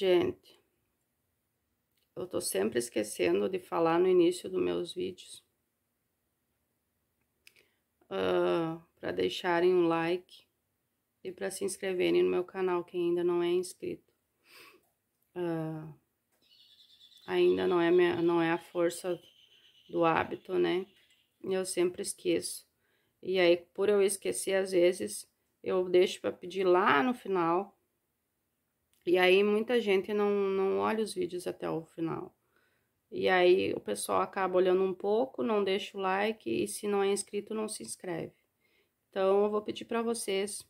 Gente, eu tô sempre esquecendo de falar no início dos meus vídeos. Uh, ah, para deixarem um like e para se inscreverem no meu canal, quem ainda não é inscrito. Uh, ainda não é, minha, não é a força do hábito, né? Eu sempre esqueço. E aí, por eu esquecer, às vezes, eu deixo para pedir lá no final e aí muita gente não, não olha os vídeos até o final. E aí o pessoal acaba olhando um pouco, não deixa o like e se não é inscrito não se inscreve. Então eu vou pedir para vocês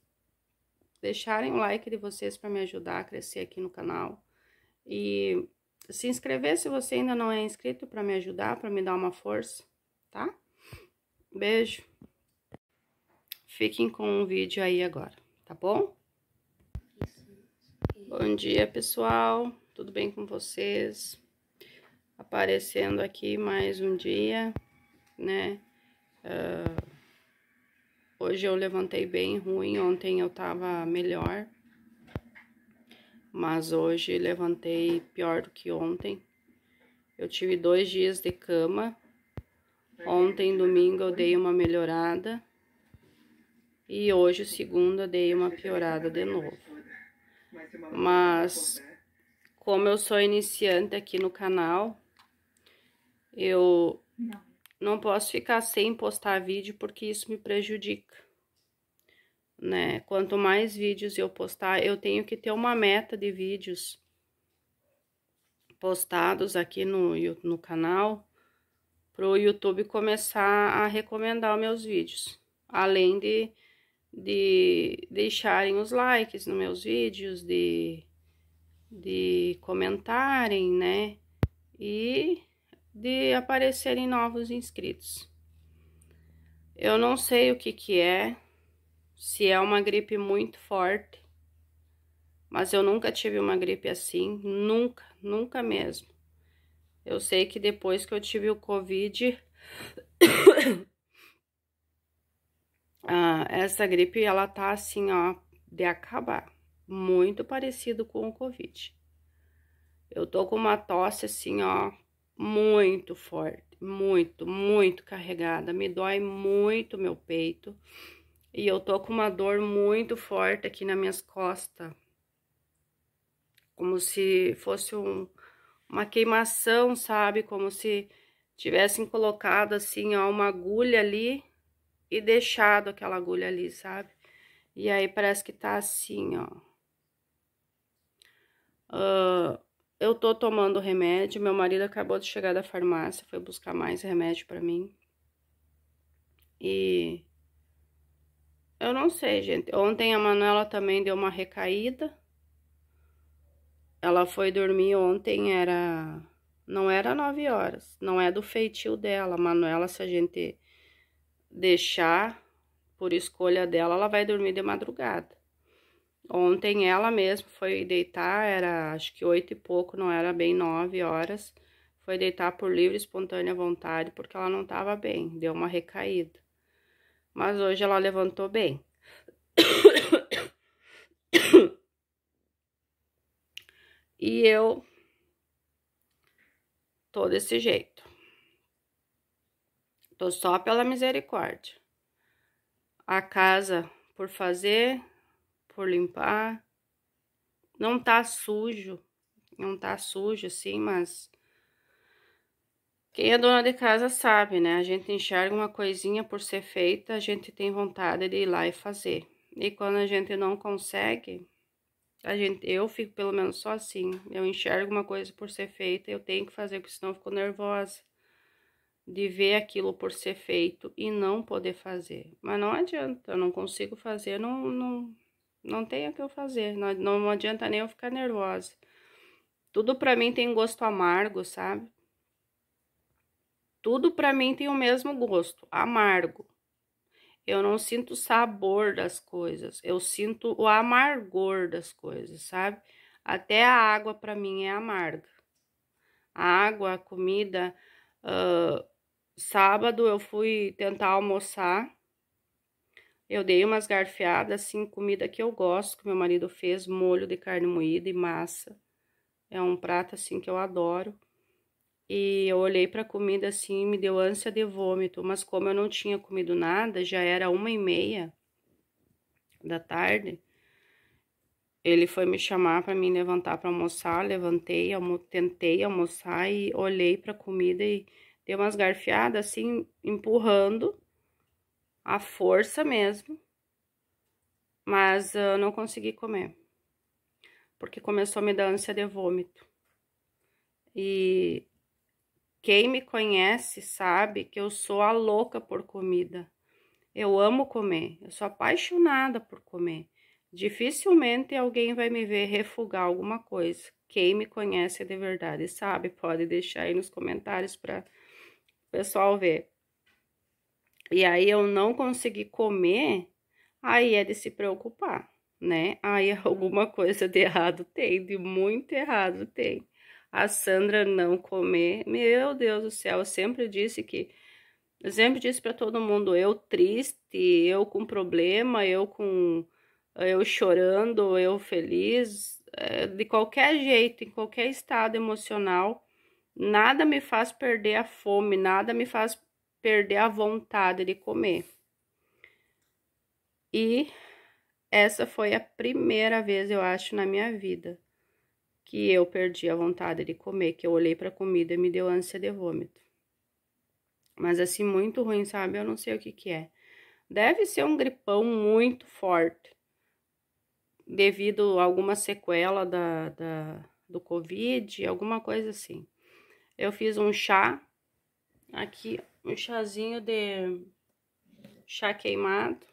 deixarem o like de vocês para me ajudar a crescer aqui no canal e se inscrever se você ainda não é inscrito para me ajudar, para me dar uma força, tá? Beijo. Fiquem com o vídeo aí agora, tá bom? Bom dia, pessoal. Tudo bem com vocês? Aparecendo aqui mais um dia, né? Uh, hoje eu levantei bem ruim, ontem eu tava melhor. Mas hoje levantei pior do que ontem. Eu tive dois dias de cama. Ontem, domingo, eu dei uma melhorada. E hoje, segunda, dei uma piorada de novo. Mas como eu sou iniciante aqui no canal, eu não. posso ficar sem postar vídeo porque isso me prejudica. Né? Quanto mais vídeos eu postar, eu tenho que ter uma meta de vídeos postados aqui no, no canal para o YouTube começar a recomendar os meus vídeos, além de de deixarem os likes nos meus vídeos, de, de comentarem, né? E de aparecerem novos inscritos. Eu não sei o que que é, se é uma gripe muito forte, mas eu nunca tive uma gripe assim, nunca, nunca mesmo. Eu sei que depois que eu tive o Covid, Ah, essa gripe, ela tá assim, ó, de acabar. Muito parecido com o Covid. Eu tô com uma tosse assim, ó, muito forte, muito, muito carregada. Me dói muito meu peito. E eu tô com uma dor muito forte aqui nas minhas costas. Como se fosse um, uma queimação, sabe? Como se tivessem colocado assim, ó, uma agulha ali e deixado aquela agulha ali, sabe? E aí parece que tá assim, ó. Uh, eu tô tomando remédio, meu marido acabou de chegar da farmácia, foi buscar mais remédio para mim. E eu não sei, gente. Ontem a Manuela também deu uma recaída. Ela foi dormir ontem, era não era nove horas, não é do feitio dela. Manuela, se a gente deixar por escolha dela, ela vai dormir de madrugada. Ontem ela mesma foi deitar, era acho que oito e pouco, não era bem nove horas. Foi deitar por livre e espontânea vontade, porque ela não estava bem, deu uma recaída. Mas hoje ela levantou bem. E eu tô desse jeito. Tô só pela misericórdia. A casa por fazer, por limpar. Não tá sujo, não tá sujo assim, mas quem é dona de casa sabe, né? A gente enxerga uma coisinha por ser feita, a gente tem vontade de ir lá e fazer. E quando a gente não consegue, a gente, eu fico pelo menos só assim. Eu enxergo uma coisa por ser feita, eu tenho que fazer, porque senão eu fico nervosa de ver aquilo por ser feito e não poder fazer. Mas não adianta, eu não consigo fazer, não, não, não tenho o que eu fazer, não, não adianta nem eu ficar nervosa. Tudo para mim tem gosto amargo, sabe? Tudo para mim tem o mesmo gosto, amargo. Eu não sinto o sabor das coisas, eu sinto o amargor das coisas, sabe? Até a água para mim é amarga. A água, a comida, uh, Sábado eu fui tentar almoçar. Eu dei umas garfiadas, assim, comida que eu gosto, que meu marido fez, molho de carne moída e massa. É um prato, assim, que eu adoro. E eu olhei pra comida, assim, me deu ânsia de vômito. Mas como eu não tinha comido nada, já era uma e meia da tarde. Ele foi me chamar para me levantar para almoçar. Levantei, almo tentei almoçar e olhei pra comida e Dei umas garfiadas assim, empurrando a força mesmo, mas eu ah, não consegui comer, porque começou a me dar ânsia de vômito. E quem me conhece sabe que eu sou a louca por comida. Eu amo comer, eu sou apaixonada por comer. Dificilmente alguém vai me ver refugar alguma coisa. Quem me conhece de verdade sabe, pode deixar aí nos comentários para pessoal ver. E aí eu não consegui comer, aí é de se preocupar, né? Aí alguma uhum. coisa de errado tem, de muito errado tem. A Sandra não comer, meu Deus do céu, eu sempre disse que eu sempre disse para todo mundo, eu triste, eu com problema, eu com eu chorando, eu feliz, eh, de qualquer jeito, em qualquer estado emocional, Nada me faz perder a fome, nada me faz perder a vontade de comer. E essa foi a primeira vez, eu acho, na minha vida que eu perdi a vontade de comer, que eu olhei para a comida e me deu ânsia de vômito. Mas assim, muito ruim, sabe? Eu não sei o que que é. Deve ser um gripão muito forte, devido a alguma sequela da, da, do Covid, alguma coisa assim. Eu fiz um chá aqui, um chazinho de chá queimado,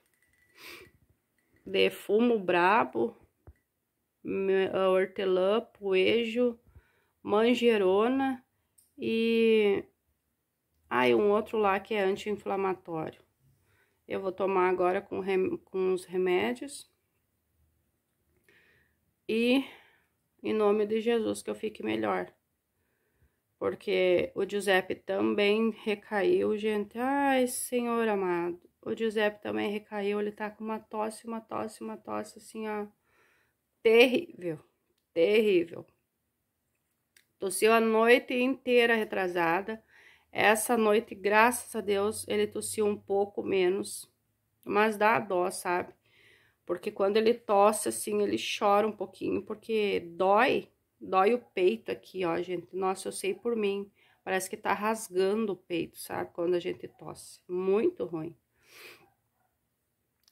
de fumo brabo, hortelã, poejo, manjerona e aí ah, um outro lá que é anti-inflamatório. Eu vou tomar agora com, rem... com os remédios. E em nome de Jesus que eu fique melhor porque o Giuseppe também recaiu, gente. Ai, senhor amado. O Giuseppe também recaiu, ele tá com uma tosse, uma tosse, uma tosse, assim, ó. Terrível, terrível. Tossiu a noite inteira retrasada. Essa noite, graças a Deus, ele tossiu um pouco menos. Mas dá dó, sabe? Porque quando ele tosse, assim, ele chora um pouquinho, porque dói Dói o peito aqui, ó, gente. Nossa, eu sei por mim. Parece que tá rasgando o peito, sabe? Quando a gente tosse. Muito ruim.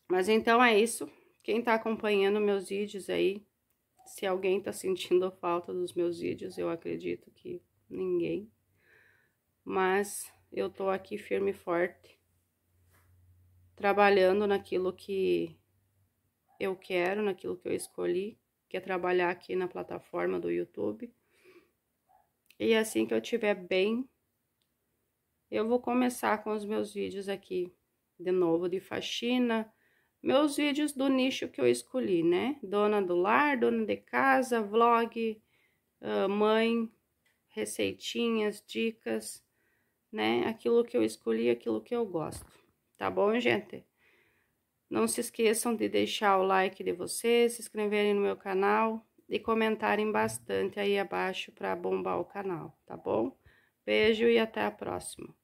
Mas então é isso. Quem tá acompanhando meus vídeos aí, se alguém tá sentindo falta dos meus vídeos, eu acredito que ninguém. Mas eu tô aqui firme e forte, trabalhando naquilo que eu quero, naquilo que eu escolhi que é trabalhar aqui na plataforma do YouTube. E assim que eu tiver bem, eu vou começar com os meus vídeos aqui, de novo, de faxina. Meus vídeos do nicho que eu escolhi, né? Dona do lar, dona de casa, vlog, ah, mãe, receitinhas, dicas, né? Aquilo que eu escolhi, aquilo que eu gosto. Tá bom, gente? Não se esqueçam de deixar o like de vocês, se inscreverem no meu canal e comentarem bastante aí abaixo para bombar o canal, tá bom? Beijo e até a próxima.